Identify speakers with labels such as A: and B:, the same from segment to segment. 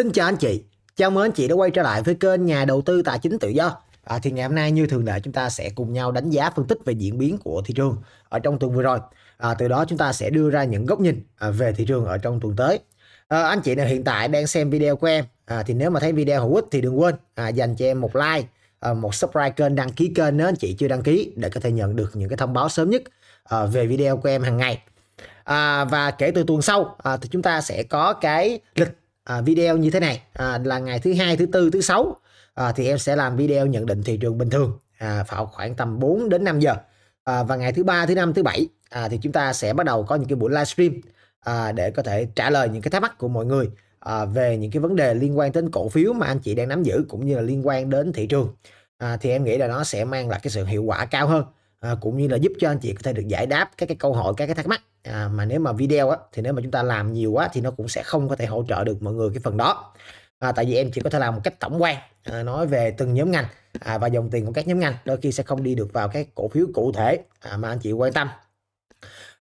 A: Xin chào anh chị, chào mừng anh chị đã quay trở lại với kênh Nhà Đầu tư Tài chính Tự Do à, Thì ngày hôm nay như thường lệ chúng ta sẽ cùng nhau đánh giá phân tích về diễn biến của thị trường ở trong tuần vừa rồi à, Từ đó chúng ta sẽ đưa ra những góc nhìn à, về thị trường ở trong tuần tới à, Anh chị nào hiện tại đang xem video của em à, Thì nếu mà thấy video hữu ích thì đừng quên à, dành cho em một like à, một subscribe kênh đăng ký kênh nếu anh chị chưa đăng ký để có thể nhận được những cái thông báo sớm nhất à, về video của em hàng ngày à, và kể từ tuần sau à, thì chúng ta sẽ có cái lịch À, video như thế này à, là ngày thứ hai thứ tư thứ sáu à, thì em sẽ làm video nhận định thị trường bình thường à, khoảng tầm 4 đến 5 giờ à, và ngày thứ ba thứ năm thứ bảy à, thì chúng ta sẽ bắt đầu có những cái buổi livestream à, để có thể trả lời những cái thắc mắc của mọi người à, về những cái vấn đề liên quan đến cổ phiếu mà anh chị đang nắm giữ cũng như là liên quan đến thị trường à, thì em nghĩ là nó sẽ mang lại cái sự hiệu quả cao hơn à, cũng như là giúp cho anh chị có thể được giải đáp các cái câu hỏi các cái thắc mắc à, mà nếu mà video á thì nếu mà chúng ta làm nhiều quá thì nó cũng sẽ không có thể hỗ trợ được mọi người cái phần đó à, tại vì em chỉ có thể làm một cách tổng quan à, nói về từng nhóm ngành à, và dòng tiền của các nhóm ngành đôi khi sẽ không đi được vào các cổ phiếu cụ thể à, mà anh chị quan tâm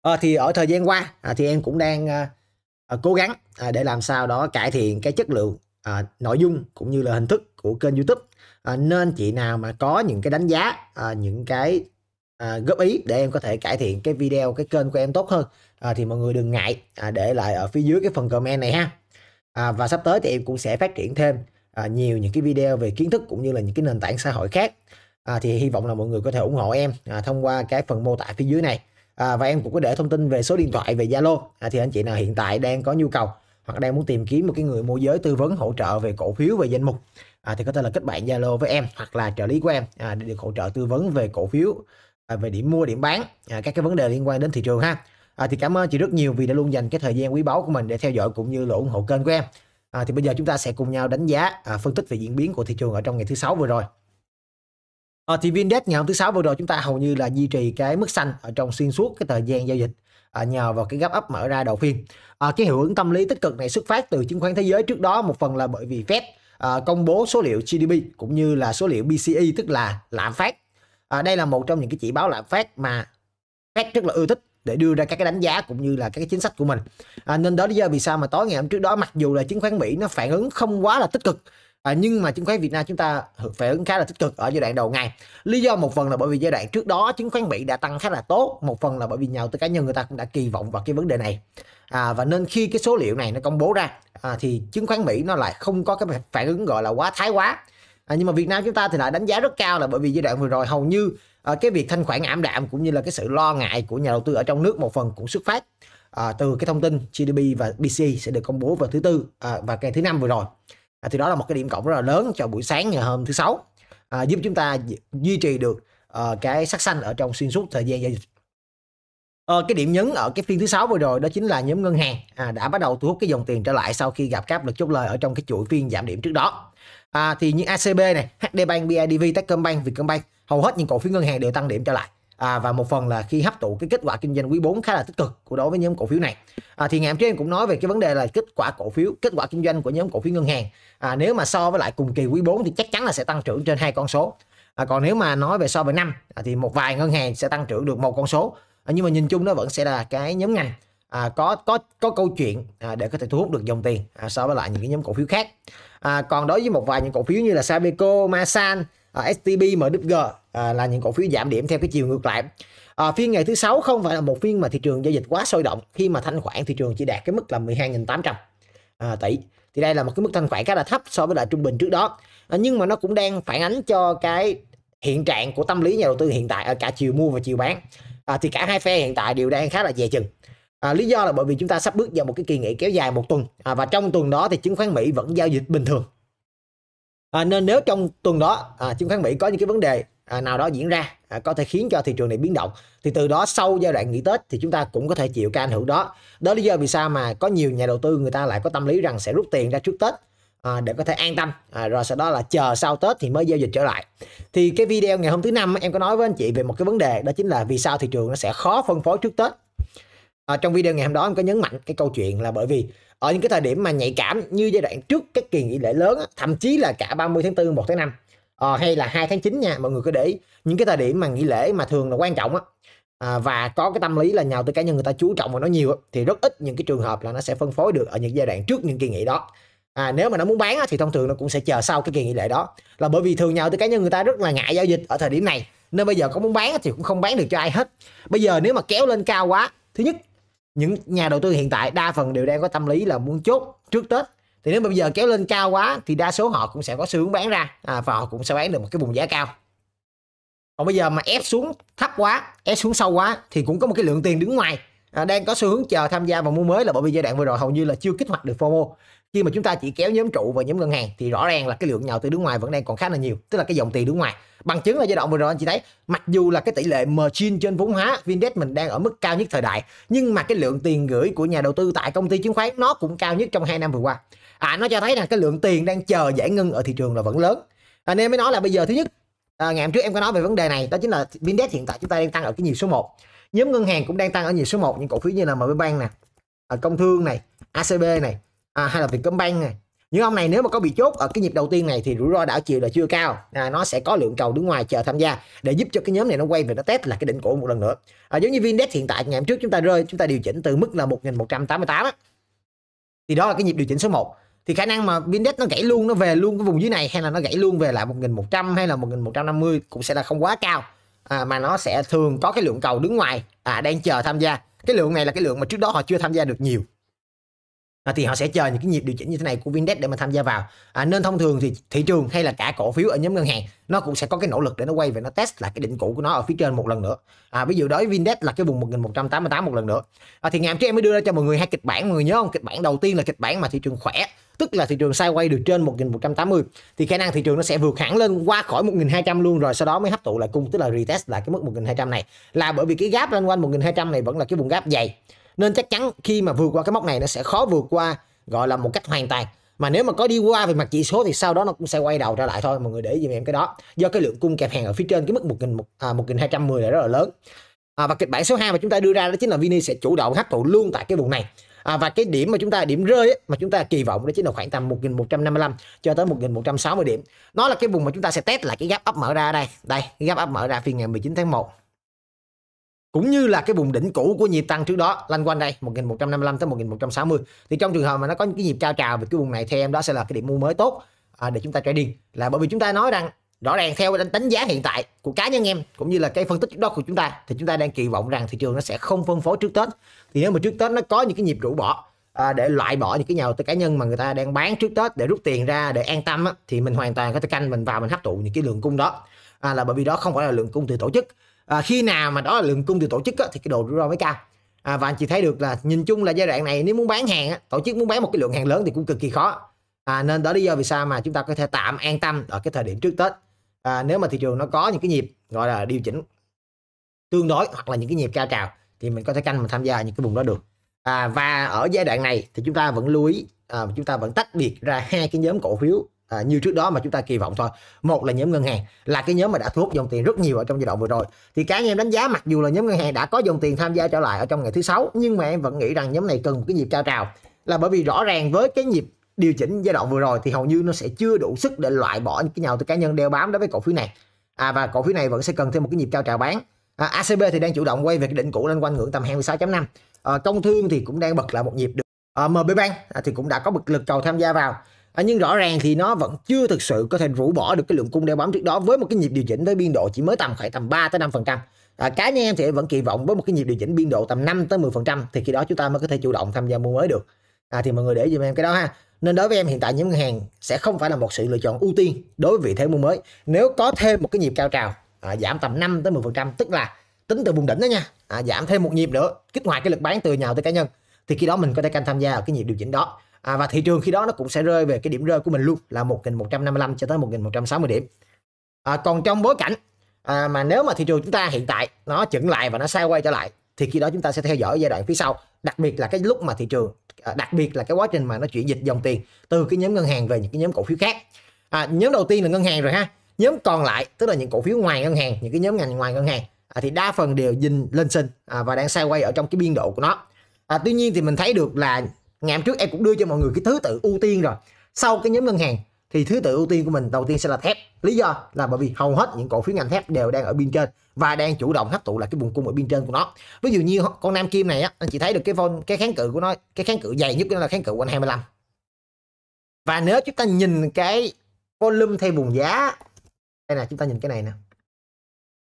A: à, thì ở thời gian qua à, thì em cũng đang à, à, cố gắng à, để làm sao đó cải thiện cái chất lượng à, nội dung cũng như là hình thức của kênh YouTube à, nên chị nào mà có những cái đánh giá à, những cái à, góp ý để em có thể cải thiện cái video cái kênh của em tốt hơn à, thì mọi người đừng ngại à, để lại ở phía dưới cái phần comment này ha à, và sắp tới thì em cũng sẽ phát triển thêm à, nhiều những cái video về kiến thức cũng như là những cái nền tảng xã hội khác à, thì hy vọng là mọi người có thể ủng hộ em à, thông qua cái phần mô tả phía dưới này à, và em cũng có để thông tin về số điện thoại về Zalo à, thì anh chị nào hiện tại đang có nhu cầu hoặc đang muốn tìm kiếm một cái người môi giới tư vấn hỗ trợ về cổ phiếu về danh mục à, thì có thể là kết bạn Zalo với em hoặc là trợ lý của em à, để được hỗ trợ tư vấn về cổ phiếu À, về điểm mua điểm bán à, các cái vấn đề liên quan đến thị trường ha à, thì cảm ơn chị rất nhiều vì đã luôn dành cái thời gian quý báu của mình để theo dõi cũng như là ủng hộ kênh của em à, thì bây giờ chúng ta sẽ cùng nhau đánh giá à, phân tích về diễn biến của thị trường ở trong ngày thứ sáu vừa rồi à, thì VNDAX ngày hôm thứ sáu vừa rồi chúng ta hầu như là duy trì cái mức xanh ở trong xuyên suốt cái thời gian giao dịch à, nhờ vào cái gap up mở ra đầu phiên à, cái hiệu ứng tâm lý tích cực này xuất phát từ chứng khoán thế giới trước đó một phần là bởi vì Fed à, công bố số liệu GDP cũng như là số liệu PCE tức là lạm phát à, đây là một trong những cái chỉ báo lạm phát mà Fed rất là ưa thích để đưa ra các cái đánh giá cũng như là các cái chính sách của mình à, nên đó lý do vì sao mà tối ngày hôm trước đó mặc dù là chứng khoán Mỹ nó phản ứng không quá là tích cực à, nhưng mà chứng khoán Việt Nam chúng ta phản ứng khá là tích cực ở giai đoạn đầu ngày lý do một phần là bởi vì giai đoạn trước đó chứng khoán Mỹ đã tăng khá là tốt một phần là bởi vì nhà đầu tư cá nhân người ta cũng đã kỳ vọng vào cái vấn đề này à, và nên khi cái số liệu này nó công bố ra à, thì chứng khoán Mỹ nó lại không có cái phản ứng gọi là quá thái quá à, nhưng mà Việt Nam chúng ta thì lại đánh giá rất cao là bởi vì giai đoạn vừa rồi hầu như à, cái việc thanh khoản ảm đạm cũng như là cái sự lo ngại của nhà đầu tư ở trong nước một phần cũng xuất phát à, từ cái thông tin GDP và BC sẽ được công bố vào thứ tư à, và ngày thứ năm vừa rồi à, thì đó là một cái điểm cộng rất là lớn cho buổi sáng ngày hôm thứ sáu à, giúp chúng ta duy trì được à, cái sắc xanh ở trong xuyên suốt thời gian giao dịch Ờ, cái điểm nhấn ở cái phiên thứ sáu vừa rồi đó chính là nhóm ngân hàng à, đã bắt đầu thu hút cái dòng tiền trở lại sau khi gặp các lực chốt lời ở trong cái chuỗi phiên giảm điểm trước đó à, thì những ACB này HD Bank, BIDV Techcombank Vietcombank hầu hết những cổ phiếu ngân hàng đều tăng điểm trở lại à, và một phần là khi hấp thụ cái kết quả kinh doanh quý 4 khá là tích cực của đối với nhóm cổ phiếu này à, thì ngày hôm trước em cũng nói về cái vấn đề là kết quả cổ phiếu kết quả kinh doanh của nhóm cổ phiếu ngân hàng à, nếu mà so với lại cùng kỳ quý 4 thì chắc chắn là sẽ tăng trưởng trên hai con số à, còn nếu mà nói về so với năm à, thì một vài ngân hàng sẽ tăng trưởng được một con số à, nhưng mà nhìn chung nó vẫn sẽ là cái nhóm ngành à, có có có câu chuyện à, để có thể thu hút được dòng tiền à, so với lại những cái nhóm cổ phiếu khác à, còn đối với một vài những cổ phiếu như là Sabeco, Masan, à, STB, MWG à, là những cổ phiếu giảm điểm theo cái chiều ngược lại à, phiên ngày thứ sáu không phải là một phiên mà thị trường giao dịch quá sôi động khi mà thanh khoản thị trường chỉ đạt cái mức là 12.800 à, tỷ thì đây là một cái mức thanh khoản khá là thấp so với lại trung bình trước đó à, nhưng mà nó cũng đang phản ánh cho cái hiện trạng của tâm lý nhà đầu tư hiện tại ở à, cả chiều mua và chiều bán à, thì cả hai phe hiện tại đều đang khá là dè chừng À, lý do là bởi vì chúng ta sắp bước vào một cái kỳ nghỉ kéo dài một tuần à, và trong tuần đó thì chứng khoán Mỹ vẫn giao dịch bình thường. À, nên nếu trong tuần đó à, chứng khoán Mỹ có những cái vấn đề à, nào đó diễn ra à, có thể khiến cho thị trường này biến động thì từ đó sau giai đoạn nghỉ Tết thì chúng ta cũng có thể chịu cái ảnh hưởng đó. Đó lý do vì sao mà có nhiều nhà đầu tư người ta lại có tâm lý rằng sẽ rút tiền ra trước Tết à, để có thể an tâm à, rồi sau đó là chờ sau Tết thì mới giao dịch trở lại thì cái video ngày hôm thứ năm em có nói với anh chị về một cái vấn đề đó chính là vì sao thị trường nó sẽ khó phân phối trước Tết à, trong video ngày hôm đó em có nhấn mạnh cái câu chuyện là bởi vì ở những cái thời điểm mà nhạy cảm như giai đoạn trước các kỳ nghỉ lễ lớn thậm chí là cả 30 tháng 4, 1 tháng 5 à, ờ, hay là 2 tháng 9 nha mọi người cứ để ý. những cái thời điểm mà nghỉ lễ mà thường là quan trọng á, à, và có cái tâm lý là nhào tới cá nhân người ta chú trọng vào nó nhiều thì rất ít những cái trường hợp là nó sẽ phân phối được ở những giai đoạn trước những kỳ nghỉ đó à, nếu mà nó muốn bán thì thông thường nó cũng sẽ chờ sau cái kỳ nghỉ lễ đó là bởi vì thường nhào tới cá nhân người ta rất là ngại giao dịch ở thời điểm này nên bây giờ có muốn bán thì cũng không bán được cho ai hết bây giờ nếu mà kéo lên cao quá thứ nhất những nhà đầu tư hiện tại đa phần đều đang có tâm lý là muốn chốt trước tết thì nếu bây giờ kéo lên cao quá thì đa số họ cũng sẽ có xu hướng bán ra à, và họ cũng sẽ bán được một cái vùng giá cao còn bây giờ mà ép xuống thấp quá ép xuống sâu quá thì cũng có một cái lượng tiền đứng ngoài à, đang có xu hướng chờ tham gia vào mua mới là bởi vì giai đoạn vừa rồi hầu như là chưa kích hoạt được FOMO khi mà chúng ta chỉ kéo nhóm trụ và nhóm ngân hàng thì rõ ràng là cái lượng nhà đầu tư nước ngoài vẫn đang còn khá là nhiều tức là cái dòng tiền nước ngoài bằng chứng là giai đoạn vừa rồi anh chị thấy mặc dù là cái tỷ lệ margin trên vốn hóa vindex mình đang ở mức cao nhất thời đại nhưng mà cái lượng tiền gửi của nhà đầu tư tại công ty chứng khoán nó cũng cao nhất trong hai năm vừa qua à nó cho thấy là cái lượng tiền đang chờ giải ngân ở thị trường là vẫn lớn anh em mới nói là bây giờ thứ nhất à, ngày hôm trước em có nói về vấn đề này đó chính là vindex hiện tại chúng ta đang tăng ở cái nhiều số 1 nhóm ngân hàng cũng đang tăng ở nhiều số 1 những cổ phiếu như là MB Bank nè à, công thương này ACB này à, hay là Vietcombank này những ông này nếu mà có bị chốt ở cái nhịp đầu tiên này thì rủi ro đảo chiều là chưa cao à, nó sẽ có lượng cầu đứng ngoài chờ tham gia để giúp cho cái nhóm này nó quay về nó test là cái đỉnh cổ một lần nữa à, giống như Vindex hiện tại ngày hôm trước chúng ta rơi chúng ta điều chỉnh từ mức là 1188 á thì đó là cái nhịp điều chỉnh số 1 thì khả năng mà Vindex nó gãy luôn nó về luôn cái vùng dưới này hay là nó gãy luôn về lại 1100 hay là 1150 cũng sẽ là không quá cao à, mà nó sẽ thường có cái lượng cầu đứng ngoài à, đang chờ tham gia cái lượng này là cái lượng mà trước đó họ chưa tham gia được nhiều à, thì họ sẽ chờ những cái nhịp điều chỉnh như thế này của Vindex để mà tham gia vào à, nên thông thường thì thị trường hay là cả cổ phiếu ở nhóm ngân hàng nó cũng sẽ có cái nỗ lực để nó quay về nó test lại cái đỉnh cũ của nó ở phía trên một lần nữa à, ví dụ đối Vindex là cái vùng 1188 một lần nữa à, thì ngày hôm trước em mới đưa ra cho mọi người hai kịch bản mọi người nhớ không kịch bản đầu tiên là kịch bản mà thị trường khỏe tức là thị trường quay được trên 1180 thì khả năng thị trường nó sẽ vượt hẳn lên qua khỏi 1200 luôn rồi sau đó mới hấp thụ lại cung tức là retest lại cái mức 1200 này là bởi vì cái gap lên quanh 1200 này vẫn là cái vùng gap dày nên chắc chắn khi mà vượt qua cái mốc này nó sẽ khó vượt qua gọi là một cách hoàn toàn mà nếu mà có đi qua về mặt chỉ số thì sau đó nó cũng sẽ quay đầu trở lại thôi mọi người để dùm em cái đó do cái lượng cung kẹp hàng ở phía trên cái mức một nghìn một à, nghìn hai trăm mười là rất là lớn à, và kịch bản số 2 mà chúng ta đưa ra đó chính là Vini sẽ chủ động hấp thụ luôn tại cái vùng này à, và cái điểm mà chúng ta điểm rơi ấy, mà chúng ta kỳ vọng đó chính là khoảng tầm 1155 cho tới 1160 điểm nó là cái vùng mà chúng ta sẽ test lại cái gap up mở ra đây đây cái gap up mở ra phiên ngày 19 tháng 1 cũng như là cái vùng đỉnh cũ của nhịp tăng trước đó lanh quanh đây 1155 tới 1160 thì trong trường hợp mà nó có những cái nhịp cao trào về cái vùng này theo em đó sẽ là cái điểm mua mới tốt à, để chúng ta trading là bởi vì chúng ta nói rằng rõ ràng theo đánh giá hiện tại của cá nhân em cũng như là cái phân tích trước đó của chúng ta thì chúng ta đang kỳ vọng rằng thị trường nó sẽ không phân phối trước tết thì nếu mà trước tết nó có những cái nhịp rũ bỏ à, để loại bỏ những cái nhà đầu tư cá nhân mà người ta đang bán trước tết để rút tiền ra để an tâm á, thì mình hoàn toàn có thể canh mình vào mình hấp thụ những cái lượng cung đó à, là bởi vì đó không phải là lượng cung từ tổ chức à, khi nào mà đó là lượng cung từ tổ chức á, thì cái độ rủi ro mới cao à, và anh chị thấy được là nhìn chung là giai đoạn này nếu muốn bán hàng á, tổ chức muốn bán một cái lượng hàng lớn thì cũng cực kỳ khó à, nên đó lý do vì sao mà chúng ta có thể tạm an tâm ở cái thời điểm trước tết à, nếu mà thị trường nó có những cái nhịp gọi là điều chỉnh tương đối hoặc là những cái nhịp cao trào thì mình có thể canh mà tham gia những cái vùng đó được à, và ở giai đoạn này thì chúng ta vẫn lưu ý à, chúng ta vẫn tách biệt ra hai cái nhóm cổ phiếu à, như trước đó mà chúng ta kỳ vọng thôi một là nhóm ngân hàng là cái nhóm mà đã thu hút dòng tiền rất nhiều ở trong giai đoạn vừa rồi thì cá nhân em đánh giá mặc dù là nhóm ngân hàng đã có dòng tiền tham gia trở lại ở trong ngày thứ sáu nhưng mà em vẫn nghĩ rằng nhóm này cần một cái nhịp cao trào là bởi vì rõ ràng với cái nhịp điều chỉnh giai đoạn vừa rồi thì hầu như nó sẽ chưa đủ sức để loại bỏ những cái nhà đầu tư cá nhân đeo bám đối với cổ phiếu này à, và cổ phiếu này vẫn sẽ cần thêm một cái nhịp cao trào bán à, ACB thì đang chủ động quay về cái đỉnh cũ lên quanh ngưỡng tầm 26.5 à, công thương thì cũng đang bật lại một nhịp được à, MB Bank à, thì cũng đã có một lực cầu tham gia vào à, nhưng rõ ràng thì nó vẫn chưa thực sự có thể rũ bỏ được cái lượng cung đeo bám trước đó với một cái nhịp điều chỉnh tới biên độ chỉ mới tầm khoảng tầm 3 tới 5 phần trăm À, cá nhân em thì vẫn kỳ vọng với một cái nhịp điều chỉnh biên độ tầm 5 tới 10 phần trăm thì khi đó chúng ta mới có thể chủ động tham gia mua mới được à, thì mọi người để giùm em cái đó ha nên đối với em hiện tại những ngân hàng sẽ không phải là một sự lựa chọn ưu tiên đối với vị thế mua mới nếu có thêm một cái nhịp cao trào à, giảm tầm 5 tới 10 phần trăm tức là tính từ vùng đỉnh đó nha à, giảm thêm một nhịp nữa kích hoạt cái lực bán từ nhà đầu tư cá nhân thì khi đó mình có thể canh tham gia ở cái nhịp điều chỉnh đó à, và thị trường khi đó nó cũng sẽ rơi về cái điểm rơi của mình luôn là 1155 cho tới 1160 điểm à, còn trong bối cảnh à, mà nếu mà thị trường chúng ta hiện tại nó chững lại và nó sai quay trở lại thì khi đó chúng ta sẽ theo dõi giai đoạn phía sau đặc biệt là cái lúc mà thị trường à, đặc biệt là cái quá trình mà nó chuyển dịch dòng tiền từ cái nhóm ngân hàng về những cái nhóm cổ phiếu khác à, nhóm đầu tiên là ngân hàng rồi ha nhóm còn lại tức là những cổ phiếu ngoài ngân hàng những cái nhóm ngành ngoài ngân hàng à, thì đa phần đều dinh lên sinh à, và đang quay ở trong cái biên độ của nó à, tuy nhiên thì mình thấy được là ngày hôm trước em cũng đưa cho mọi người cái thứ tự ưu tiên rồi sau cái nhóm ngân hàng thì thứ tự ưu tiên của mình đầu tiên sẽ là thép lý do là bởi vì hầu hết những cổ phiếu ngành thép đều đang ở biên trên và đang chủ động hấp thụ lại cái vùng cung ở biên trên của nó ví dụ như con nam kim này á anh chị thấy được cái von cái kháng cự của nó cái kháng cự dày nhất của nó là kháng cự quanh 25 và nếu chúng ta nhìn cái volume theo vùng giá đây là chúng ta nhìn cái này nè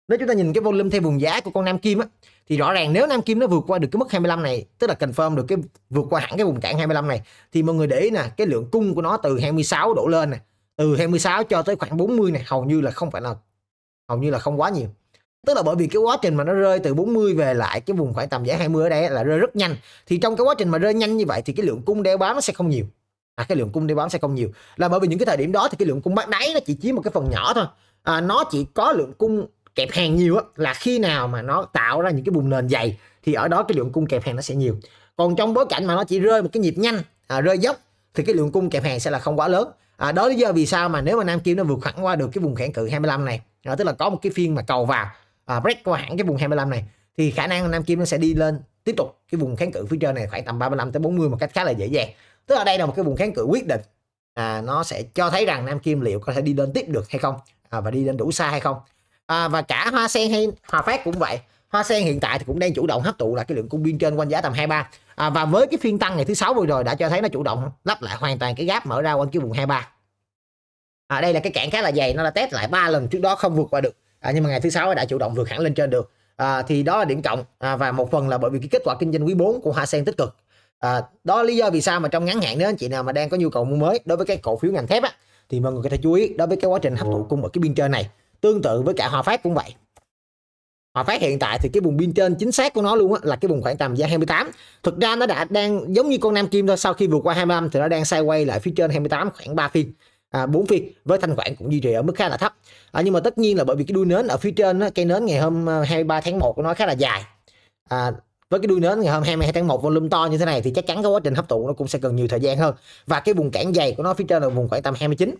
A: nếu chúng ta nhìn cái volume theo vùng giá của con Nam Kim á thì rõ ràng nếu Nam Kim nó vượt qua được cái mức 25 này tức là confirm được cái vượt qua hẳn cái vùng cản 25 này thì mọi người để ý nè cái lượng cung của nó từ 26 đổ lên nè từ 26 cho tới khoảng 40 này hầu như là không phải là hầu như là không quá nhiều tức là bởi vì cái quá trình mà nó rơi từ 40 về lại cái vùng khoảng tầm giá 20 ở đây là rơi rất nhanh thì trong cái quá trình mà rơi nhanh như vậy thì cái lượng cung đeo bám nó sẽ không nhiều à, cái lượng cung đeo bám sẽ không nhiều là bởi vì những cái thời điểm đó thì cái lượng cung bắt đáy nó chỉ chiếm một cái phần nhỏ thôi à, nó chỉ có lượng cung kẹp hàng nhiều á là khi nào mà nó tạo ra những cái bùng nền dày thì ở đó cái lượng cung kẹp hàng nó sẽ nhiều còn trong bối cảnh mà nó chỉ rơi một cái nhịp nhanh à, rơi dốc thì cái lượng cung kẹp hàng sẽ là không quá lớn à, đó lý do vì sao mà nếu mà Nam Kim nó vượt hẳn qua được cái vùng kháng cự 25 này à, tức là có một cái phiên mà cầu vào à, break qua hẳn cái vùng 25 này thì khả năng Nam Kim nó sẽ đi lên tiếp tục cái vùng kháng cự phía trên này khoảng tầm 35 tới 40 một cách khá là dễ dàng tức là đây là một cái vùng kháng cự quyết định à, nó sẽ cho thấy rằng Nam Kim liệu có thể đi lên tiếp được hay không à, và đi lên đủ xa hay không à, và cả hoa sen hay hòa phát cũng vậy hoa sen hiện tại thì cũng đang chủ động hấp thụ là cái lượng cung biên trên quanh giá tầm 23 à, và với cái phiên tăng ngày thứ sáu vừa rồi đã cho thấy nó chủ động lắp lại hoàn toàn cái gáp mở ra quanh cái vùng 23 à, đây là cái cản khá là dày nó đã test lại ba lần trước đó không vượt qua được à, nhưng mà ngày thứ sáu đã chủ động vượt hẳn lên trên được à, thì đó là điểm cộng à, và một phần là bởi vì cái kết quả kinh doanh quý 4 của Hoa Sen tích cực à, đó là lý do vì sao mà trong ngắn hạn nếu anh chị nào mà đang có nhu cầu mua mới đối với cái cổ phiếu ngành thép á, thì mọi người có thể chú ý đối với cái quá trình hấp thụ cung ở cái biên trên này tương tự với cả hòa phát cũng vậy Hòa Phát hiện tại thì cái vùng biên trên chính xác của nó luôn á là cái vùng khoảng tầm giá 28. Thực ra nó đã đang giống như con Nam Kim thôi, sau khi vượt qua 25 thì nó đang quay lại phía trên 28 khoảng 3 phiên. À, 4 phiên với thanh khoản cũng duy trì ở mức khá là thấp. À, nhưng mà tất nhiên là bởi vì cái đuôi nến ở phía trên á, cây nến ngày hôm 23 ờ, tháng 1 của nó khá là dài. À, với cái đuôi nến ngày hôm 22 tháng 1 volume to như thế này thì chắc chắn cái quá trình hấp thụ nó cũng sẽ cần nhiều thời gian hơn. Và cái vùng cản dày của nó phía trên là vùng khoảng tầm 29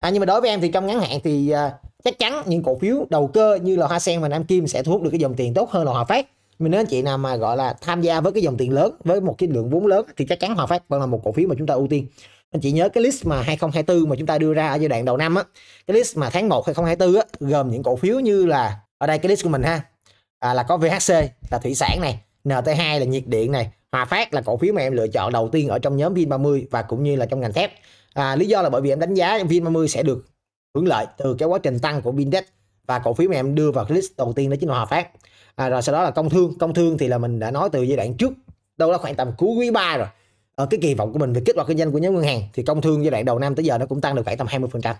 A: à, nhưng mà đối với em thì trong ngắn hạn thì uh, chắc chắn những cổ phiếu đầu cơ như là hoa sen và nam kim sẽ thu hút được cái dòng tiền tốt hơn là hòa phát mình nếu anh chị nào mà gọi là tham gia với cái dòng tiền lớn với một cái lượng vốn lớn thì chắc chắn hòa phát vẫn là một cổ phiếu mà chúng ta ưu tiên anh chị nhớ cái list mà 2024 mà chúng ta đưa ra ở giai đoạn đầu năm á cái list mà tháng 1 2024 á gồm những cổ phiếu như là ở đây cái list của mình ha à, là có VHC là thủy sản này NT2 là nhiệt điện này Hòa Phát là cổ phiếu mà em lựa chọn đầu tiên ở trong nhóm Vin30 và cũng như là trong ngành thép à, lý do là bởi vì em đánh giá VN30 sẽ được hưởng lợi từ cái quá trình tăng của Vindex và cổ phiếu mà em đưa vào cái list đầu tiên đó chính là Hòa Phát à, rồi sau đó là công thương công thương thì là mình đã nói từ giai đoạn trước đâu đó khoảng tầm cuối quý 3 rồi ở ờ, cái kỳ vọng của mình về kết quả kinh doanh của nhóm ngân hàng thì công thương giai đoạn đầu năm tới giờ nó cũng tăng được khoảng tầm 20%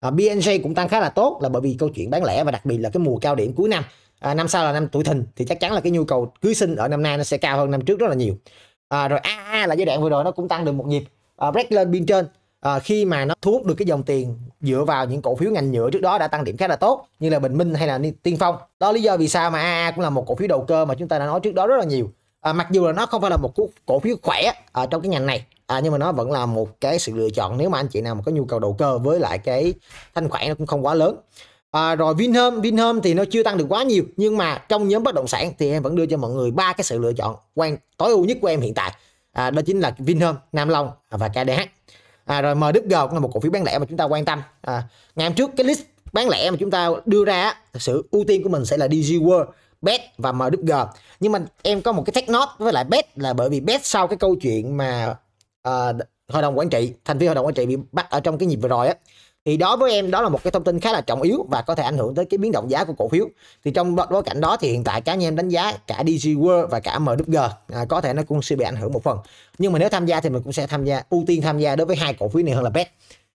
A: à, BNG cũng tăng khá là tốt là bởi vì câu chuyện bán lẻ và đặc biệt là cái mùa cao điểm cuối năm à, năm sau là năm tuổi thìn thì chắc chắn là cái nhu cầu cưới sinh ở năm nay nó sẽ cao hơn năm trước rất là nhiều à, rồi AA là giai đoạn vừa rồi nó cũng tăng được một nhịp à, lên biên trên à, khi mà nó thu hút được cái dòng tiền dựa vào những cổ phiếu ngành nhựa trước đó đã tăng điểm khá là tốt như là Bình Minh hay là Tiên Phong đó lý do vì sao mà AA cũng là một cổ phiếu đầu cơ mà chúng ta đã nói trước đó rất là nhiều à, mặc dù là nó không phải là một cổ phiếu khỏe ở trong cái ngành này à, nhưng mà nó vẫn là một cái sự lựa chọn nếu mà anh chị nào mà có nhu cầu đầu cơ với lại cái thanh khoản nó cũng không quá lớn à, rồi Vinhome Vinhome thì nó chưa tăng được quá nhiều nhưng mà trong nhóm bất động sản thì em vẫn đưa cho mọi người ba cái sự lựa chọn quan tối ưu nhất của em hiện tại à, đó chính là Vinhome Nam Long và KDH à, rồi MWG cũng là một cổ phiếu bán lẻ mà chúng ta quan tâm à, ngày hôm trước cái list bán lẻ mà chúng ta đưa ra thực sự ưu tiên của mình sẽ là DG World Bet và MWG nhưng mà em có một cái take note với lại Bet là bởi vì Bet sau cái câu chuyện mà uh, hội đồng quản trị thành viên hội đồng quản trị bị bắt ở trong cái nhịp vừa rồi á thì đó với em đó là một cái thông tin khá là trọng yếu và có thể ảnh hưởng tới cái biến động giá của cổ phiếu thì trong bối cảnh đó thì hiện tại cá nhân em đánh giá cả DG World và cả MWG à, có thể nó cũng sẽ bị ảnh hưởng một phần nhưng mà nếu tham gia thì mình cũng sẽ tham gia ưu tiên tham gia đối với hai cổ phiếu này hơn là bet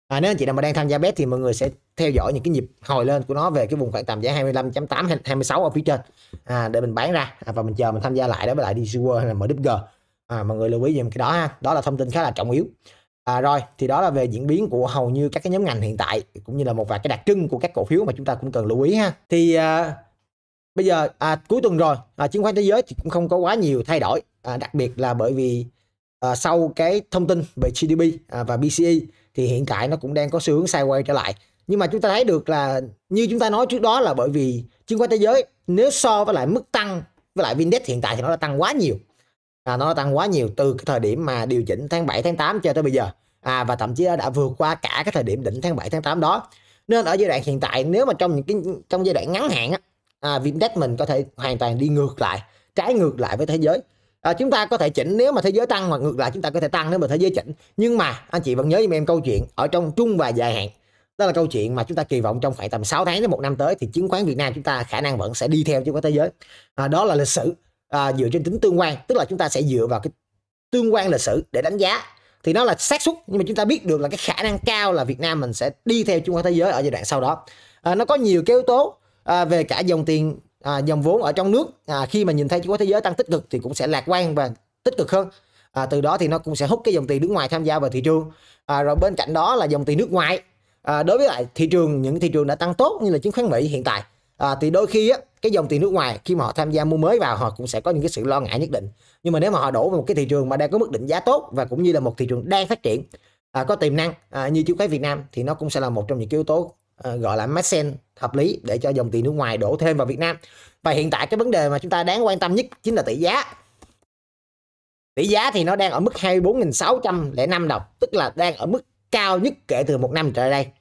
A: à, nếu anh chị nào mà đang tham gia bet thì mọi người sẽ theo dõi những cái nhịp hồi lên của nó về cái vùng khoảng tầm giá 25.8 26 ở phía trên à, để mình bán ra à, và mình chờ mình tham gia lại đó với lại DG World hay là MWG à, mọi người lưu ý giùm cái đó ha đó là thông tin khá là trọng yếu À, rồi thì đó là về diễn biến của hầu như các cái nhóm ngành hiện tại cũng như là một vài cái đặc trưng của các cổ phiếu mà chúng ta cũng cần lưu ý ha thì à, bây giờ à, cuối tuần rồi à, chứng khoán thế giới thì cũng không có quá nhiều thay đổi à, đặc biệt là bởi vì à, sau cái thông tin về GDP à, và BCE thì hiện tại nó cũng đang có xu hướng sideways trở lại nhưng mà chúng ta thấy được là như chúng ta nói trước đó là bởi vì chứng khoán thế giới nếu so với lại mức tăng với lại Vindex hiện tại thì nó đã tăng quá nhiều là nó tăng quá nhiều từ cái thời điểm mà điều chỉnh tháng 7 tháng 8 cho tới bây giờ à, và thậm chí đã vượt qua cả cái thời điểm đỉnh tháng 7 tháng 8 đó nên ở giai đoạn hiện tại nếu mà trong những cái trong giai đoạn ngắn hạn á, à, mình có thể hoàn toàn đi ngược lại trái ngược lại với thế giới à, chúng ta có thể chỉnh nếu mà thế giới tăng hoặc ngược lại chúng ta có thể tăng nếu mà thế giới chỉnh nhưng mà anh chị vẫn nhớ giùm em câu chuyện ở trong trung và dài hạn đó là câu chuyện mà chúng ta kỳ vọng trong khoảng tầm 6 tháng đến một năm tới thì chứng khoán Việt Nam chúng ta khả năng vẫn sẽ đi theo chứng khoán thế giới à, đó là lịch sử à, dựa trên tính tương quan tức là chúng ta sẽ dựa vào cái tương quan lịch sử để đánh giá thì nó là xác suất nhưng mà chúng ta biết được là cái khả năng cao là Việt Nam mình sẽ đi theo chung khoa thế giới ở giai đoạn sau đó à, nó có nhiều cái yếu tố à, về cả dòng tiền à, dòng vốn ở trong nước à, khi mà nhìn thấy chứng khoán thế giới tăng tích cực thì cũng sẽ lạc quan và tích cực hơn à, từ đó thì nó cũng sẽ hút cái dòng tiền nước ngoài tham gia vào thị trường à, rồi bên cạnh đó là dòng tiền nước ngoài à, đối với lại thị trường những thị trường đã tăng tốt như là chứng khoán Mỹ hiện tại à, thì đôi khi á, cái dòng tiền nước ngoài khi mà họ tham gia mua mới vào họ cũng sẽ có những cái sự lo ngại nhất định nhưng mà nếu mà họ đổ vào một cái thị trường mà đang có mức định giá tốt và cũng như là một thị trường đang phát triển à, có tiềm năng à, như chứng khoán Việt Nam thì nó cũng sẽ là một trong những yếu tố à, gọi là mesen hợp lý để cho dòng tiền nước ngoài đổ thêm vào Việt Nam và hiện tại cái vấn đề mà chúng ta đáng quan tâm nhất chính là tỷ giá tỷ giá thì nó đang ở mức 24.605 đồng tức là đang ở mức cao nhất kể từ một năm trở lại đây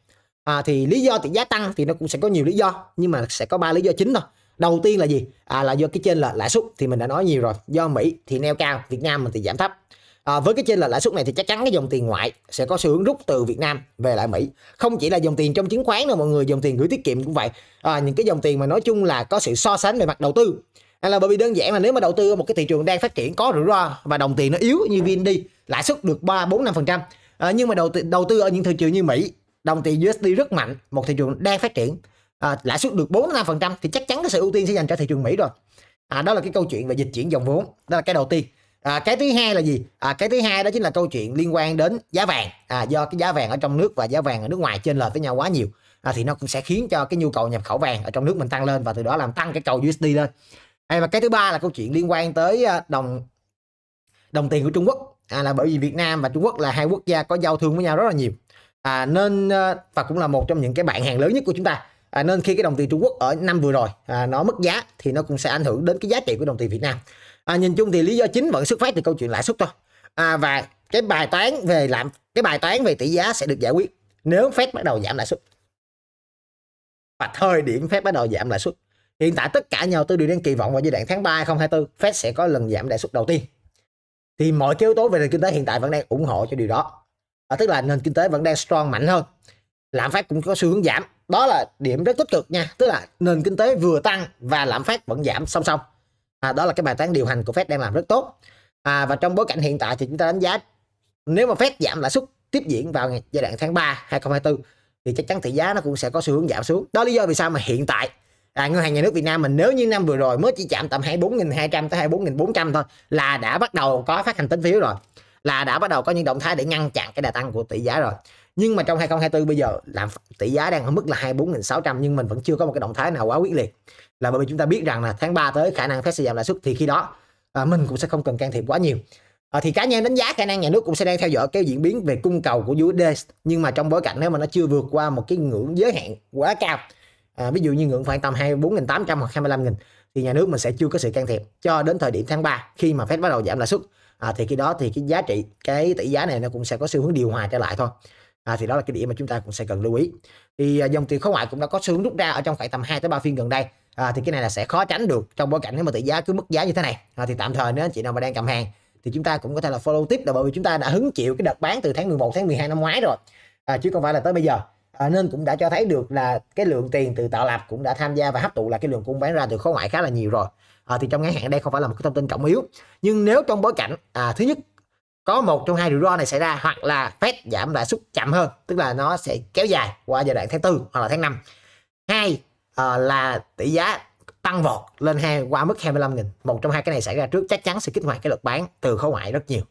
A: à, thì lý do tỷ giá tăng thì nó cũng sẽ có nhiều lý do nhưng mà sẽ có ba lý do chính thôi đầu tiên là gì à, là do cái trên là lãi suất thì mình đã nói nhiều rồi do mỹ thì neo cao việt nam mình thì giảm thấp à, với cái trên là lãi suất này thì chắc chắn cái dòng tiền ngoại sẽ có xu hướng rút từ Việt Nam về lại Mỹ không chỉ là dòng tiền trong chứng khoán đâu mọi người dòng tiền gửi tiết kiệm cũng vậy à, những cái dòng tiền mà nói chung là có sự so sánh về mặt đầu tư hay là bởi vì đơn giản là nếu mà đầu tư ở một cái thị trường đang phát triển có rủi ro và đồng tiền nó yếu như VND lãi suất được 3 4 5 phần trăm À, nhưng mà đầu tư, đầu tư ở những thị trường như Mỹ đồng tiền USD rất mạnh một thị trường đang phát triển à, lãi suất được 4 5% thì chắc chắn cái sự ưu tiên sẽ dành cho thị trường Mỹ rồi à, đó là cái câu chuyện về dịch chuyển dòng vốn đó là cái đầu tiên à, cái thứ hai là gì à, cái thứ hai đó chính là câu chuyện liên quan đến giá vàng à, do cái giá vàng ở trong nước và giá vàng ở nước ngoài trên lệch với nhau quá nhiều à, thì nó cũng sẽ khiến cho cái nhu cầu nhập khẩu vàng ở trong nước mình tăng lên và từ đó làm tăng cái cầu USD lên hay mà cái thứ ba là câu chuyện liên quan tới à, đồng đồng tiền của Trung Quốc à, là bởi vì Việt Nam và Trung Quốc là hai quốc gia có giao thương với nhau rất là nhiều à, nên ờ, và cũng là một trong những cái bạn hàng lớn nhất của chúng ta à, nên khi cái đồng tiền Trung Quốc ở năm vừa rồi à, nó mất giá thì nó cũng sẽ ảnh hưởng đến cái giá trị của đồng tiền Việt Nam à, nhìn chung thì lý do chính vẫn xuất phát từ câu chuyện lãi suất thôi à, và cái bài toán về làm cái bài toán về tỷ giá sẽ được giải quyết nếu Fed bắt đầu giảm lãi suất và thời điểm Fed bắt đầu giảm lãi suất hiện tại tất cả nhà đầu tư đều đang kỳ vọng vào giai đoạn tháng 3 2024 Fed sẽ có lần giảm lãi suất đầu tiên thì mọi cái yếu tố về nền kinh tế hiện tại vẫn đang ủng hộ cho điều đó à, tức là nền kinh tế vẫn đang strong mạnh hơn lạm phát cũng có xu hướng giảm đó là điểm rất tích cực nha tức là nền kinh tế vừa tăng và lạm phát vẫn giảm song song à, đó là cái bài toán điều hành của Fed đang làm rất tốt à, và trong bối cảnh hiện tại thì chúng ta đánh giá nếu mà Fed giảm lãi suất tiếp diễn vào giai đoạn tháng 3 2024 thì chắc chắn tỷ giá nó cũng sẽ có xu hướng giảm xuống đó lý do vì sao mà hiện tại à, ngân hàng nhà nước Việt Nam mình nếu như năm vừa rồi mới chỉ chạm tầm 24.200 tới 24.400 thôi là đã bắt đầu có phát hành tín phiếu rồi là đã bắt đầu có những động thái để ngăn chặn cái đà tăng của tỷ giá rồi nhưng mà trong 2024 bây giờ làm tỷ giá đang ở mức là 24.600 nhưng mình vẫn chưa có một cái động thái nào quá quyết liệt là bởi vì chúng ta biết rằng là tháng 3 tới khả năng Fed sẽ giảm lãi suất thì khi đó à, mình cũng sẽ không cần can thiệp quá nhiều à, thì cá nhân đánh giá khả năng nhà nước cũng sẽ đang theo dõi cái diễn biến về cung cầu của USD nhưng mà trong bối cảnh nếu mà nó chưa vượt qua một cái ngưỡng giới hạn quá cao à, ví dụ như ngưỡng khoảng tầm 24.800 hoặc 25.000 thì nhà nước mình sẽ chưa có sự can thiệp cho đến thời điểm tháng 3 khi mà Fed bắt đầu giảm lãi suất à, thì khi đó thì cái giá trị cái tỷ giá này nó cũng sẽ có xu hướng điều hòa trở lại thôi à, thì đó là cái điểm mà chúng ta cũng sẽ cần lưu ý thì à, dòng tiền khối ngoại cũng đã có xu hướng rút ra ở trong khoảng tầm 2 tới ba phiên gần đây à, thì cái này là sẽ khó tránh được trong bối cảnh nếu mà tỷ giá cứ mức giá như thế này à, thì tạm thời nếu anh chị nào mà đang cầm hàng thì chúng ta cũng có thể là follow tiếp là bởi vì chúng ta đã hứng chịu cái đợt bán từ tháng 11 tháng 12 năm ngoái rồi à, chứ không phải là tới bây giờ à, nên cũng đã cho thấy được là cái lượng tiền từ tạo lập cũng đã tham gia và hấp thụ là cái lượng cung bán ra từ khối ngoại khá là nhiều rồi à, thì trong ngắn hạn đây không phải là một cái thông tin trọng yếu nhưng nếu trong bối cảnh à, thứ nhất có một trong hai rủi ro này xảy ra hoặc là Fed giảm lãi suất chậm hơn tức là nó sẽ kéo dài qua giai đoạn tháng tư hoặc là tháng năm hai à, là tỷ giá tăng vọt lên hai qua mức 25 000 một trong hai cái này xảy ra trước chắc chắn sẽ kích hoạt cái lực bán từ khối ngoại rất nhiều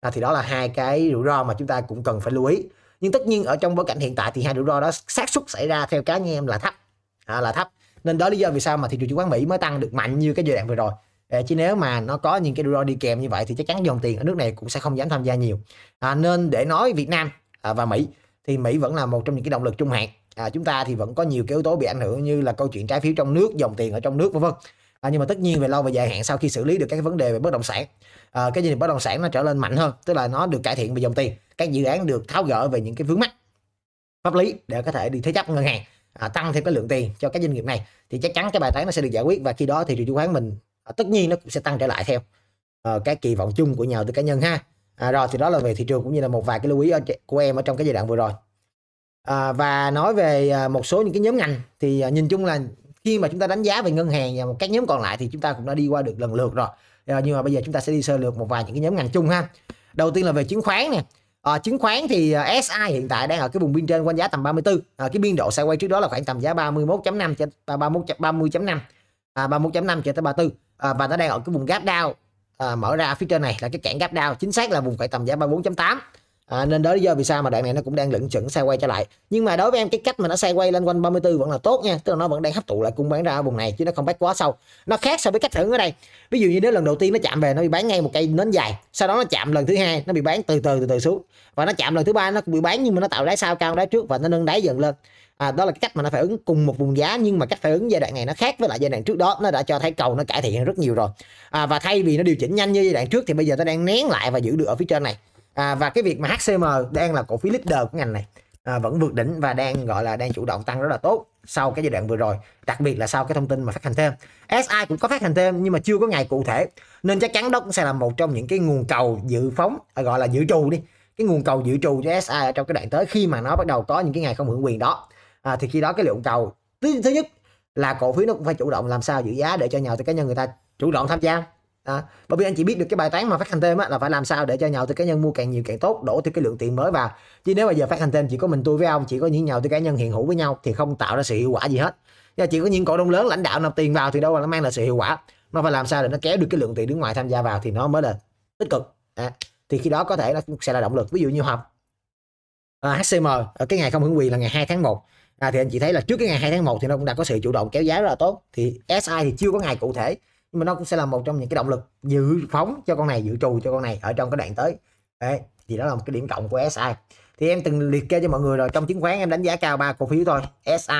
A: à, thì đó là hai cái rủi ro mà chúng ta cũng cần phải lưu ý nhưng tất nhiên ở trong bối cảnh hiện tại thì hai rủi ro đó xác suất xảy ra theo cá nhân em là thấp à, là thấp nên đó lý do vì sao mà thị trường chứng khoán Mỹ mới tăng được mạnh như cái giai đoạn vừa rồi chứ nếu mà nó có những cái rủi đi kèm như vậy thì chắc chắn dòng tiền ở nước này cũng sẽ không dám tham gia nhiều à, nên để nói Việt Nam à, và Mỹ thì Mỹ vẫn là một trong những cái động lực trung hạn à, chúng ta thì vẫn có nhiều cái yếu tố bị ảnh hưởng như là câu chuyện trái phiếu trong nước dòng tiền ở trong nước vân vân à, nhưng mà tất nhiên về lâu về dài hạn sau khi xử lý được các vấn đề về bất động sản à, cái gì bất động sản nó trở lên mạnh hơn tức là nó được cải thiện về dòng tiền các dự án được tháo gỡ về những cái vướng mắc pháp lý để có thể đi thế chấp ngân hàng à, tăng thêm cái lượng tiền cho các doanh nghiệp này thì chắc chắn cái bài toán nó sẽ được giải quyết và khi đó thì thị trường chứng khoán mình à, tất nhiên nó cũng sẽ tăng trở lại theo à, cái kỳ vọng chung của nhà đầu tư cá nhân ha à, rồi thì đó là về thị trường cũng như là một vài cái lưu ý của em ở trong cái giai đoạn vừa rồi à, và nói về à, một số những cái nhóm ngành thì à, nhìn chung là khi mà chúng ta đánh giá về ngân hàng và các nhóm còn lại thì chúng ta cũng đã đi qua được lần lượt rồi à, nhưng mà bây giờ chúng ta sẽ đi sơ lược một vài những cái nhóm ngành chung ha đầu tiên là về chứng khoán nè à, chứng khoán thì ờ, SI hiện tại đang ở cái vùng biên trên quanh giá tầm 34 à, ờ, cái biên độ sẽ quay trước đó là khoảng tầm giá 31.5 cho 31 30.5 à, 31.5 cho tới 34 à, và nó đang ở cái vùng gap down à, mở ra phía trên này là cái cản gap down chính xác là vùng khoảng tầm giá 34.8 à, nên đó lý do vì sao mà đoạn này nó cũng đang lững chuẩn xe quay trở lại nhưng mà đối với em cái cách mà nó xe quay lên quanh 34 vẫn là tốt nha tức là nó vẫn đang hấp thụ lại cung bán ra ở vùng này chứ nó không bắt quá sâu nó khác so với cách thử ở đây ví dụ như nếu lần đầu tiên nó chạm về nó bị bán ngay một cây nến dài sau đó nó chạm lần thứ hai nó bị bán từ từ từ từ xuống và nó chạm lần thứ ba nó cũng bị bán nhưng mà nó tạo đáy sau cao đáy trước và nó nâng đáy dần lên à, đó là cái cách mà nó phải ứng cùng một vùng giá nhưng mà cách phản ứng giai đoạn này nó khác với lại giai đoạn trước đó nó đã cho thấy cầu nó cải thiện rất nhiều rồi à, và thay vì nó điều chỉnh nhanh như giai đoạn trước thì bây giờ nó đang nén lại và giữ được ở phía trên này à, và cái việc mà HCM đang là cổ phiếu leader của ngành này à, vẫn vượt đỉnh và đang gọi là đang chủ động tăng rất là tốt sau cái giai đoạn vừa rồi đặc biệt là sau cái thông tin mà phát hành thêm SI cũng có phát hành thêm nhưng mà chưa có ngày cụ thể nên chắc chắn đó cũng sẽ là một trong những cái nguồn cầu dự phóng à, gọi là dự trù đi cái nguồn cầu dự trù cho SI ở trong cái đoạn tới khi mà nó bắt đầu có những cái ngày không hưởng quyền đó à, thì khi đó cái lượng cầu thứ, thứ nhất là cổ phiếu nó cũng phải chủ động làm sao giữ giá để cho nhà tư cá nhân người ta chủ động tham gia đó. bởi vì anh chỉ biết được cái bài toán mà phát hành thêm á, là phải làm sao để cho nhà đầu tư cá nhân mua càng nhiều càng tốt đổ thêm cái lượng tiền mới vào chứ nếu mà giờ phát hành thêm chỉ có mình tôi với ông chỉ có những nhà đầu tư cá nhân hiện hữu với nhau thì không tạo ra sự hiệu quả gì hết và chỉ có những cổ đông lớn lãnh đạo nộp tiền vào thì đâu mà nó mang lại sự hiệu quả nó phải làm sao để nó kéo được cái lượng tiền đứng ngoài tham gia vào thì nó mới là tích cực à, thì khi đó có thể nó sẽ là động lực ví dụ như học à, HCM ở ờ, cái ngày không hưởng quyền là ngày 2 tháng 1 à, thì anh chị thấy là trước cái ngày 2 tháng 1 thì nó cũng đã có sự chủ động kéo giá rất là tốt thì SI thì chưa có ngày cụ thể nhưng mà nó cũng sẽ là một trong những cái động lực dự phóng cho con này dự trù cho con này ở trong cái đoạn tới đấy thì đó là một cái điểm cộng của SI thì em từng liệt kê cho mọi người rồi trong chứng khoán em đánh giá cao ba cổ phiếu thôi SI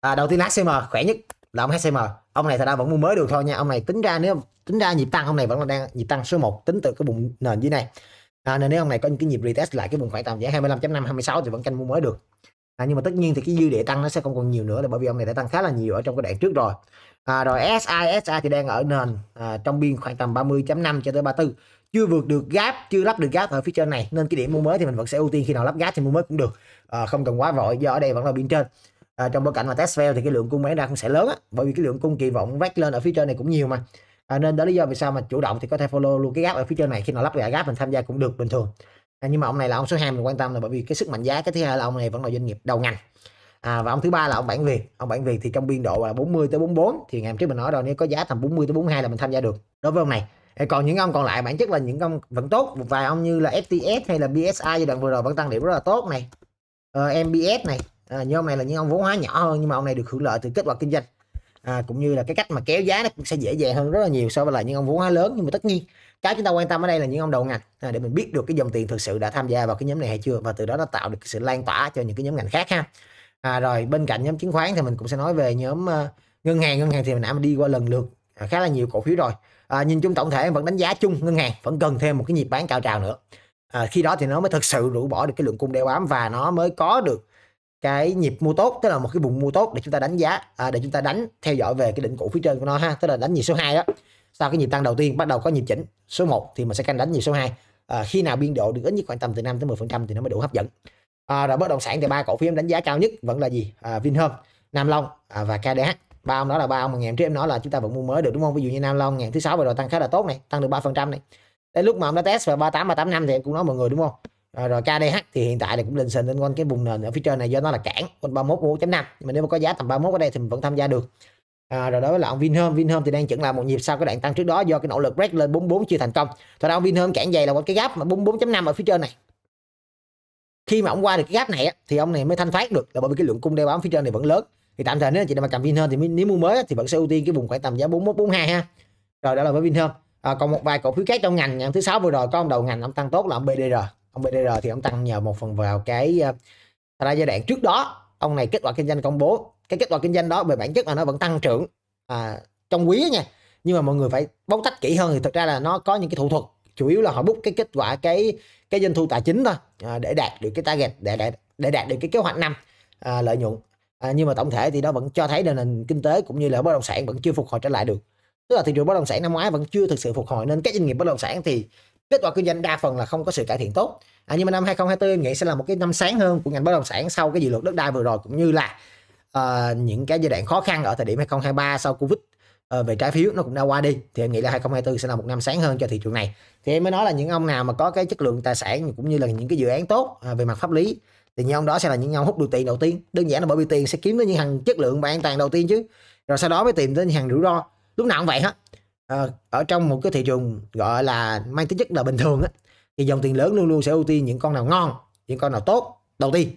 A: à, đầu tiên HCM khỏe nhất là ông HCM ông này thật ra vẫn mua mới được thôi nha ông này tính ra nếu tính ra nhịp tăng ông này vẫn đang nhịp tăng số 1 tính từ cái bụng nền dưới này à, nên nếu ông này có những cái nhịp retest lại cái vùng khoảng tầm giá 25.5 26 thì vẫn canh mua mới được à, nhưng mà tất nhiên thì cái dư địa tăng nó sẽ không còn nhiều nữa là bởi vì ông này đã tăng khá là nhiều ở trong cái đoạn trước rồi à, rồi SI SI thì đang ở nền à, trong biên khoảng tầm 30.5 cho tới 34 chưa vượt được gáp, chưa lắp được gáp ở phía trên này nên cái điểm mua mới thì mình vẫn sẽ ưu tiên khi nào lắp gáp thì mua mới cũng được à, không cần quá vội do ở đây vẫn là biên trên à, trong bối cảnh mà test fail thì cái lượng cung bán ra cũng sẽ lớn á, bởi vì cái lượng cung kỳ vọng vét lên ở phía trên này cũng nhiều mà à, nên đó lý do vì sao mà chủ động thì có thể follow luôn cái gáp ở phía trên này khi nào lắp lại gáp mình tham gia cũng được bình thường à, nhưng mà ông này là ông số 2 mình quan tâm là bởi vì cái sức mạnh giá cái thứ hai là ông này vẫn là doanh nghiệp đầu ngành à, và ông thứ ba là ông bản Việt ông bản Việt thì trong biên độ là 40 tới 44 thì ngày hôm trước mình nói rồi nếu có giá tầm 40 tới 42 là mình tham gia được đối với ông này còn những ông còn lại bản chất là những ông vẫn tốt một vài ông như là FTS hay là BSI giai đoạn vừa rồi vẫn tăng điểm rất là tốt này uh, ờ, MBS này à, như ông này là những ông vốn hóa nhỏ hơn nhưng mà ông này được hưởng lợi từ kết quả kinh doanh à, cũng như là cái cách mà kéo giá nó cũng sẽ dễ dàng hơn rất là nhiều so với lại những ông vốn hóa lớn nhưng mà tất nhiên cái chúng ta quan tâm ở đây là những ông đầu ngành à, để mình biết được cái dòng tiền thực sự đã tham gia vào cái nhóm này hay chưa và từ đó nó tạo được sự lan tỏa cho những cái nhóm ngành khác ha à, rồi bên cạnh nhóm chứng khoán thì mình cũng sẽ nói về nhóm ờ, ngân hàng ngân hàng thì mình đã đi qua lần lượt à, khá là nhiều cổ phiếu rồi à, nhìn chung tổng thể vẫn đánh giá chung ngân hàng vẫn cần thêm một cái nhịp bán cao trào nữa à, khi đó thì nó mới thực sự rũ bỏ được cái lượng cung đeo bám và nó mới có được cái nhịp mua tốt tức là một cái vùng mua tốt để chúng ta đánh giá à, để chúng ta đánh theo dõi về cái đỉnh cổ phía trên của nó ha tức là đánh nhịp số 2 đó sau cái nhịp tăng đầu tiên bắt đầu có nhịp chỉnh số 1 thì mình sẽ canh đánh nhịp số 2 à, khi nào biên độ được ít nhất khoảng tầm từ 5 tới 10 phần trăm thì nó mới đủ hấp dẫn à, rồi bất động sản thì ba cổ phiếu đánh giá cao nhất vẫn là gì à, Vinhome Nam Long à, và KDH ba ông đó là ba ông mà ngày hôm trước em nói là chúng ta vẫn mua mới được đúng không ví dụ như Nam Long ngày thứ sáu vừa rồi tăng khá là tốt này tăng được 3% này đến lúc mà ông đã test vào 38 385 thì em cũng nói mọi người đúng không à, rồi KDH thì hiện tại là cũng lên sình lên quanh cái vùng nền ở phía trên này do nó là cản quanh 31 4.5 mà nếu mà có giá tầm 31 ở đây thì mình vẫn tham gia được À, rồi đối với là ông Vinhome, Vinhome thì đang chuẩn là một nhịp sau cái đoạn tăng trước đó do cái nỗ lực break lên 44 chưa thành công. Thật ra ông Vinhome cản dày là một cái gap mà 44.5 ở phía trên này khi mà ông qua được cái gap này thì ông này mới thanh thoát được là bởi vì cái lượng cung đeo bám phía trên này vẫn lớn thì tạm thời nếu chị nào mà cầm hơn thì nếu mua mới thì vẫn sẽ ưu tiên cái vùng khoảng tầm giá 4142 ha rồi đó là với Vinhome à, còn một vài cổ phiếu khác trong ngành ngày thứ sáu vừa rồi có ông đầu ngành ông tăng tốt là ông BDR ông BDR thì ông tăng nhờ một phần vào cái ờ, thật ra giai đoạn trước đó ông này kết quả kinh doanh công bố cái kết quả kinh doanh đó về bản chất là nó vẫn tăng trưởng à, trong quý nha nhưng mà mọi người phải bóc tách kỹ hơn thì thật ra là nó có những cái thủ thuật chủ yếu là họ bút cái kết quả cái cái doanh thu tài chính thôi à, để đạt được cái target để đạt để đạt được cái kế hoạch năm à, lợi nhuận à, nhưng mà tổng thể thì nó vẫn cho thấy nền kinh tế cũng như là bất động sản vẫn chưa phục hồi trở lại được tức là thị trường bất động sản năm ngoái vẫn chưa thực sự phục hồi nên các doanh nghiệp bất động sản thì kết quả kinh doanh đa phần là không có sự cải thiện tốt à, nhưng mà năm 2024 em nghĩ sẽ là một cái năm sáng hơn của ngành bất động sản sau cái dự luật đất đai vừa rồi cũng như là uh, những cái giai đoạn khó khăn ở thời điểm 2023 sau covid Ờ, về trái phiếu nó cũng đã qua đi thì em nghĩ là 2024 sẽ là một năm sáng hơn cho thị trường này thì em mới nói là những ông nào mà có cái chất lượng tài sản cũng như là những cái dự án tốt à, về mặt pháp lý thì những ông đó sẽ là những ông hút được tiền đầu tiên đơn giản là bởi vì tiền sẽ kiếm tới những hàng chất lượng và an toàn đầu tiên chứ rồi sau đó mới tìm tới những hàng rủi ro lúc nào cũng vậy hết ờ, ở trong một cái thị trường gọi là mang tính chất là bình thường á thì dòng tiền lớn luôn luôn sẽ ưu tiên những con nào ngon những con nào tốt đầu tiên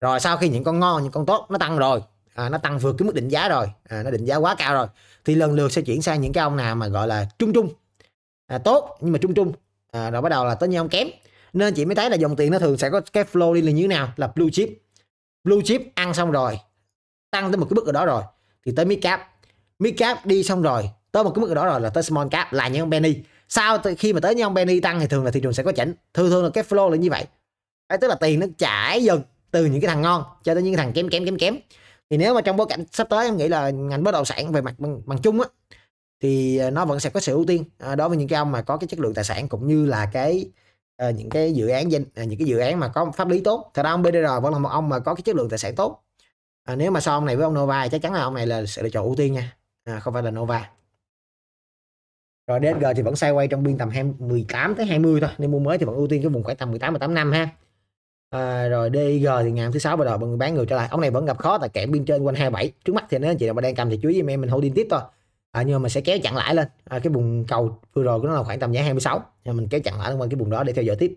A: rồi sau khi những con ngon những con tốt nó tăng rồi à, nó tăng vượt cái mức định giá rồi à, nó định giá quá cao rồi thì lần lượt sẽ chuyển sang những cái ông nào mà gọi là trung trung à, tốt nhưng mà trung trung à, rồi bắt đầu là tới những ông kém nên chị mới thấy là dòng tiền nó thường sẽ có cái flow đi là như thế nào là blue chip blue chip ăn xong rồi tăng tới một cái mức ở đó rồi thì tới mid cap mid cap đi xong rồi tới một cái mức ở đó rồi là tới small cap là những ông penny sau khi mà tới những ông penny tăng thì thường là thị trường sẽ có chỉnh thường thường là cái flow là như vậy Đấy, tức là tiền nó chảy dần từ những cái thằng ngon cho tới những cái thằng kém kém kém kém thì nếu mà trong bối cảnh sắp tới em nghĩ là ngành bất động sản về mặt bằng, bằng chung á thì ờ, nó vẫn sẽ có sự ưu tiên ờ, đối với những cái ông mà có cái chất lượng tài sản cũng như là cái à, những cái dự án danh những cái dự án mà có pháp lý tốt thật ra ông BDR vẫn là một ông mà có cái chất lượng tài sản tốt à, nếu mà so ông này với ông Nova chắc chắn là ông này là sự lựa chọn ưu tiên nha à, không phải là Nova rồi DSG thì vẫn xoay quay trong biên tầm 20, 18 tới 20 thôi nên mua mới thì vẫn ưu tiên cái vùng khoảng tầm 18 18 năm ha à, rồi DIG thì ngày thứ sáu bắt đầu mọi người bán người trở lại ông này vẫn gặp khó tại kẹm bên trên quanh 27 trước mắt thì nếu anh chị nào mà đang cầm thì chú ý em em mình holding tiếp thôi à, nhưng mà mình sẽ kéo chặn lại lên à, cái vùng cầu vừa rồi của nó là khoảng tầm giá 26 thì mình kéo chặn lại qua cái vùng đó để theo dõi tiếp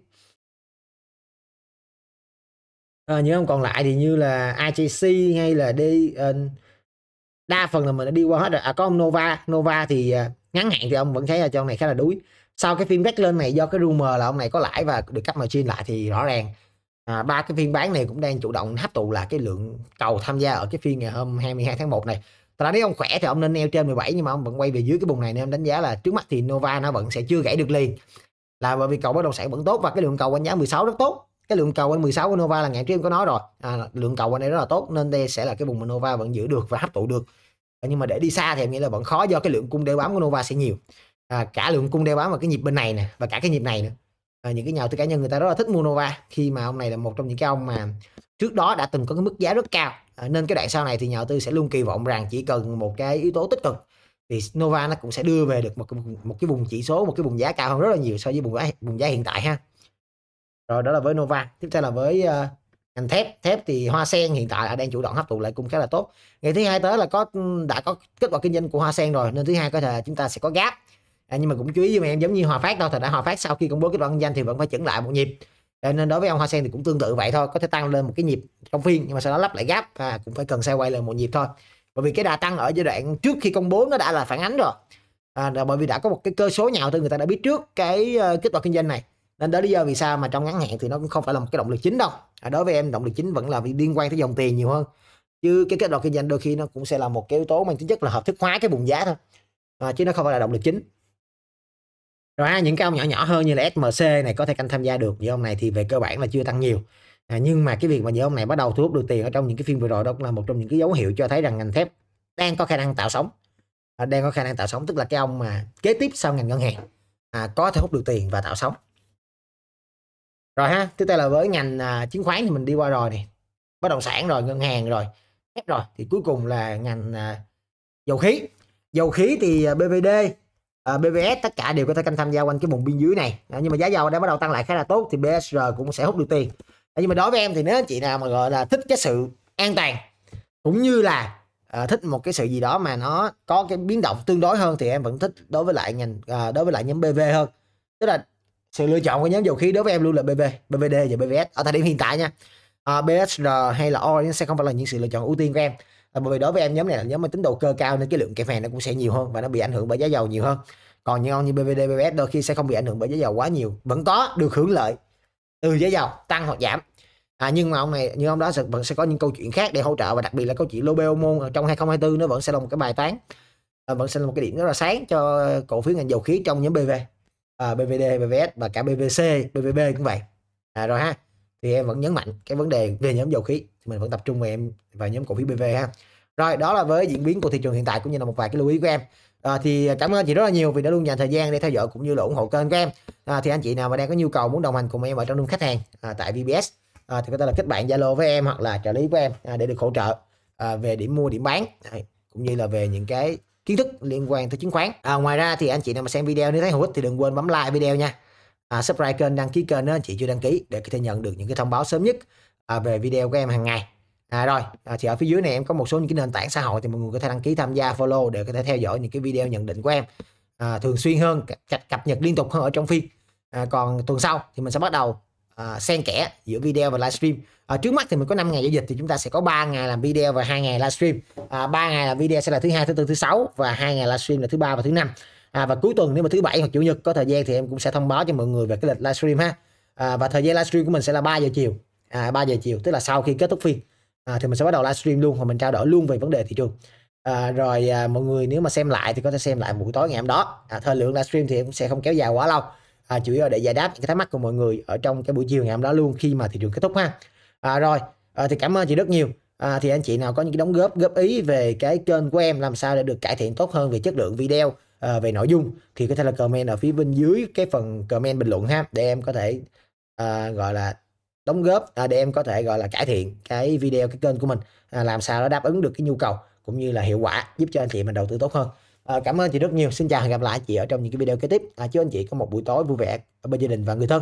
A: à, những ông còn lại thì như là IJC hay là D, uh, đa phần là mình đã đi qua hết rồi à, có ông Nova Nova thì uh, ngắn hạn thì ông vẫn thấy là cho ông này khá là đuối sau cái phim back lên này do cái rumor là ông này có lãi và được cấp margin lại thì rõ ràng à, ba cái phiên bán này cũng đang chủ động hấp thụ là cái lượng cầu tham gia ở cái phiên ngày hôm 22 tháng 1 này thật nếu ông khỏe thì ông nên neo trên 17 nhưng mà ông vẫn quay về dưới cái vùng này nên ông đánh giá là trước mắt thì Nova nó vẫn sẽ chưa gãy được liền là bởi vì cầu bất động sản vẫn tốt và cái lượng cầu quanh giá 16 rất tốt cái lượng cầu quanh 16 của Nova là ngày trước em có nói rồi à, lượng cầu quanh đây rất là tốt nên đây sẽ là cái vùng mà Nova vẫn giữ được và hấp thụ được à, nhưng mà để đi xa thì em nghĩ là vẫn khó do cái lượng cung đeo bám của Nova sẽ nhiều à, cả lượng cung đeo bám và cái nhịp bên này nè và cả cái nhịp này nữa à, những cái nhà đầu tư cá nhân người ta rất là thích mua Nova khi mà ông này là một trong những cái ông mà trước đó đã từng có cái mức giá rất cao à, nên cái đoạn sau này thì nhà đầu tư sẽ luôn kỳ vọng rằng chỉ cần một cái yếu tố tích cực thì Nova nó cũng sẽ đưa về được một một cái vùng chỉ số một cái vùng giá cao hơn rất là nhiều so với vùng giá vùng giá hiện tại ha rồi đó là với Nova tiếp theo là với uh, ngành thép thép thì hoa sen hiện tại đang chủ động hấp thụ lại cung khá là tốt ngày thứ hai tới là có đã có kết quả kinh doanh của hoa sen rồi nên thứ hai có thể chúng ta sẽ có gap à, nhưng mà cũng chú ý giùm em giống như hòa phát đâu, thì đã hòa phát sau khi công bố kết quả kinh doanh thì vẫn phải chỉnh lại một nhịp ờ, nên đối với ông hoa sen thì cũng tương tự vậy thôi có thể tăng lên một cái nhịp trong phiên nhưng mà sau đó lắp lại gap và cũng phải cần xe quay lại một nhịp thôi bởi vì cái đà tăng ở giai đoạn trước khi công bố nó đã là phản ánh rồi à, bởi vì đã có một cái cơ số nhào tư người ta đã biết trước cái ờ, kết quả kinh doanh này nên đó lý do vì sao mà trong ngắn hạn thì nó cũng không phải là một cái động lực chính đâu à, đối với em động lực chính vẫn là liên quan tới dòng tiền nhiều hơn chứ cái kết quả kinh doanh đôi khi nó cũng sẽ là một cái yếu tố mang tính chất là hợp thức hóa cái vùng giá thôi à, chứ nó không phải là động lực chính rồi ha, những cái ông nhỏ nhỏ hơn như là SMC này có thể canh tham gia được như ông này thì về cơ bản là chưa tăng nhiều à, nhưng mà cái việc mà những ông này bắt đầu thu hút được tiền ở trong những cái phiên vừa rồi đó cũng là một trong những cái dấu hiệu cho thấy rằng ngành thép đang có khả năng tạo sóng à, đang có khả năng tạo sóng tức là cái ông mà kế tiếp sau ngành ngân hàng à, có thể hút được tiền và tạo sóng rồi ha tiếp theo là với ngành à, chứng khoán thì mình đi qua rồi này bất động sản rồi ngân hàng rồi thép rồi thì cuối cùng là ngành à, dầu khí dầu khí thì à, BVD uh, ờ, BBS tất cả đều có thể canh tham gia quanh cái vùng biên dưới này à, nhưng mà giá dầu đã bắt đầu tăng lại khá là tốt thì BSR cũng sẽ hút được tiền à, nhưng mà đối với em thì nếu anh chị nào mà gọi là thích cái sự an toàn cũng như là uh, thích một cái sự gì đó mà nó có cái biến động tương đối hơn thì em vẫn thích đối với lại ngành uh, đối với lại nhóm BV hơn tức là sự lựa chọn của nhóm dầu khí đối với em luôn là BV, BVD và BVS ở thời điểm hiện tại nha. À, BSR hay là OI sẽ không phải là những sự lựa chọn ưu tiên của em bởi vì đối với em nhóm này là nhóm mà tính đầu cơ cao nên cái lượng kẹp hàng nó cũng sẽ nhiều hơn và nó bị ảnh hưởng bởi giá dầu nhiều hơn còn những ông như BVD, BVS đôi khi sẽ không bị ảnh hưởng bởi giá dầu quá nhiều vẫn có được hưởng lợi từ giá dầu tăng hoặc giảm à, nhưng mà ông này như ông đó sẽ, vẫn sẽ có những câu chuyện khác để hỗ trợ và đặc biệt là câu chuyện Lobeo môn trong 2024 nó vẫn sẽ là một cái bài toán à, vẫn sẽ là một cái điểm rất là sáng cho cổ phiếu ngành dầu khí trong nhóm BV à, BVD, BVS và cả BVC, BVB cũng vậy à, rồi ha thì em vẫn nhấn mạnh cái vấn đề về nhóm dầu khí thì mình vẫn tập trung về em và nhóm cổ phiếu BV ha rồi đó là với diễn biến của thị trường hiện tại cũng như là một vài cái lưu ý của em à, thì cảm ơn chị rất là nhiều vì đã luôn dành thời gian để theo dõi cũng như là ủng hộ kênh của em à, thì anh chị nào mà đang có nhu cầu muốn đồng hành cùng em ở trong đông khách hàng à, tại VBS à, thì có thể là kết bạn Zalo với em hoặc là trợ lý của em à, để được hỗ trợ à, về điểm mua điểm bán à, cũng như là về những cái kiến thức liên quan tới chứng khoán à, ngoài ra thì anh chị nào mà xem video nếu thấy hữu ích thì đừng quên bấm like video nha à, subscribe kênh đăng ký kênh đó anh chị chưa đăng ký để có thể nhận được những cái thông báo sớm nhất À, về video của em hàng ngày à, rồi à, thì ở phía dưới này em có một số những cái nền tảng xã hội thì mọi người có thể đăng ký tham gia follow để có thể theo dõi những cái video nhận định của em à, thường xuyên hơn cập, cập nhật liên tục hơn ở trong phiên à, còn tuần sau thì mình sẽ bắt đầu à, xen kẽ giữa video và livestream à, trước mắt thì mình có 5 ngày giao dịch thì chúng ta sẽ có 3 ngày làm video và hai ngày livestream à, 3 ngày làm video sẽ là thứ hai thứ tư thứ sáu và hai ngày livestream là thứ ba và thứ năm à, và cuối tuần nếu mà thứ bảy hoặc chủ nhật có thời gian thì em cũng sẽ thông báo cho mọi người về cái lịch livestream ha à, và thời gian livestream của mình sẽ là 3 giờ chiều à, 3 giờ chiều tức là sau khi kết thúc phiên à, thì mình sẽ bắt đầu livestream luôn và mình trao đổi luôn về vấn đề thị trường à, rồi à, mọi người nếu mà xem lại thì có thể xem lại buổi tối ngày hôm đó à, thời lượng livestream thì cũng sẽ không kéo dài quá lâu à, chủ yếu là để giải đáp những cái thắc mắc của mọi người ở trong cái buổi chiều ngày hôm đó luôn khi mà thị trường kết thúc ha à, rồi à, thì cảm ơn chị rất nhiều à, thì anh chị nào có những cái đóng góp góp ý về cái kênh của em làm sao để được cải thiện tốt hơn về chất lượng video à, về nội dung thì có thể là comment ở phía bên dưới cái phần comment bình luận ha để em có thể à, gọi là đóng góp à, để em có thể gọi là cải thiện cái video cái kênh của mình à, làm sao nó đáp ứng được cái nhu cầu cũng như là hiệu quả giúp cho anh chị mình đầu tư tốt hơn à, cảm ơn chị rất nhiều xin chào và gặp lại chị ở trong những cái video kế tiếp à, chúc anh chị có một buổi tối vui vẻ bên gia đình và người thân